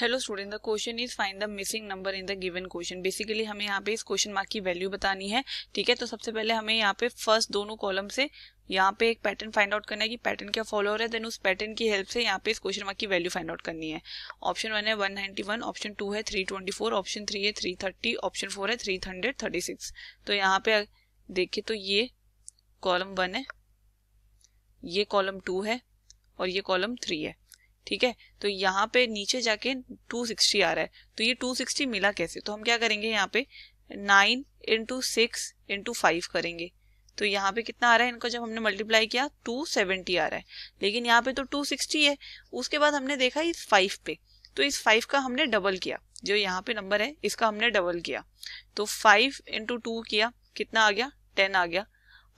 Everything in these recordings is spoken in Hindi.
hello student the question is find the missing number in the given question basically हमें यहाँ पे इस क्वेश्चन मार्क की वैल्यू बतानी है ठीक है तो सबसे पहले हमें यहाँ पे फर्स्ट दोनों कॉलम से यहाँ पे एक पैटर्न फाइंड आउट करना है कि पैटर्न क्या फॉलो हो रहा है देन उस पैटर्न की हेल्प से यहाँ पे इस क्वेश्चन मार्क की वैल्यू फाइंड आउट करनी है ऑप्शन वन है one ninety one option two है three twenty four option three है थ्री थर्टी ऑप्शन फोर है थ्री हंड्रेड थर्टी सिक्स तो यहाँ पे देखिए तो ये कॉलम वन है ये कॉलम टू है और ये कॉलम थ्री है ठीक है तो यहाँ पे नीचे जाके 260 आ रहा है तो ये 260 मिला कैसे तो हम क्या करेंगे यहाँ पे nine into six into five करेंगे तो यहाँ पे कितना आ रहा है इनको जब हमने मल्टीप्लाई किया 270 आ रहा है लेकिन यहाँ पे तो 260 है उसके बाद हमने देखा इस फाइव पे तो इस फाइव का हमने डबल किया जो यहाँ पे नंबर है इसका हमने डबल किया तो फाइव इंटू टू किया कितना आ गया टेन आ गया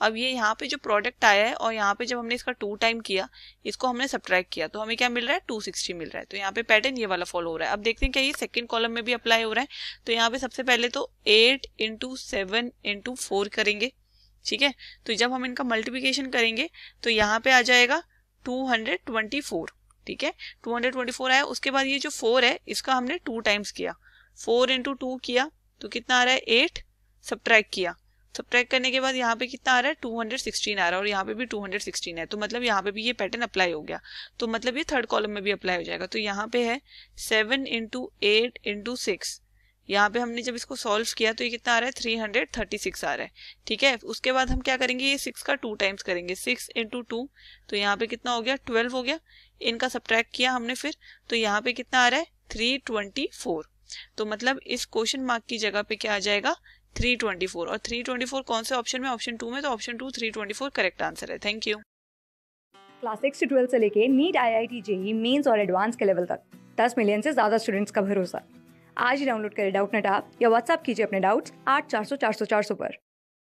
अब ये यहाँ पे जो प्रोडक्ट आया है और यहाँ पे जब हमने इसका टू टाइम किया इसको हमने सब्ट्रैक्ट किया तो हमें क्या मिल रहा है टू सिक्सटी मिल रहा है तो यहाँ पे पैटर्न ये वाला फॉलो हो रहा है अब देखते हैं क्या ये सेकंड कॉलम में भी अप्लाई हो रहा है तो यहाँ पे सबसे पहले तो eight into seven into four करेंगे ठीक है तो जब हम इनका मल्टीप्लीकेशन करेंगे तो यहाँ पे आ जाएगा टू हंड्रेड ट्वेंटी फोर ठीक है टू हंड्रेड ट्वेंटी फोर आया उसके बाद ये जो फोर है इसका हमने टू टाइम्स किया फोर इंटू टू किया तो कितना आ रहा है एट सब्ट्रैक्ट किया सब्ट्रैक्ट करने के बाद यहाँ पे कितना आ रहा है 216 आ रहा है और यहाँ पे भी 216 है तो मतलब यहाँ पे भी ये पैटर्न अप्लाई हो गया तो मतलब ये थर्ड कॉलम में भी अप्लाई हो जाएगा तो यहाँ पे है seven into eight into six यहाँ पे हमने जब इसको सॉल्व किया तो ये कितना आ रहा है थ्री हंड्रेड थर्टी सिक्स आ रहा है ठीक है उसके बाद हम क्या करेंगे ये सिक्स का टू टाइम्स करेंगे सिक्स इंटू टू तो यहाँ पे कितना हो गया ट्वेल्व हो गया इनका सब्ट्रैक्ट किया हमने फिर तो यहाँ पे कितना आ रहा है थ्री ट्वेंटी फोर तो मतलब इस क्वेश्चन मार्क की जगह पे क्या आ जाएगा थ्री ट्वेंटी फोर और थ्री ट्वेंटी फोर कौन से ऑप्शन में ऑप्शन टू में तो option two three twenty four correct answer है थैंक यू क्लास सिक्स से ट्वेल्थ से लेके NEET I I T JEE mains और एडवांस के लेवल तक दस मिलियन से ज्यादा स्टूडेंट्स का भरोसा आज ही डाउनलोड करें डाउट नेट आप या व्हाट्सअप कीजिए अपने डाउट्स आठ चार सौ चार सौ चार सौ पर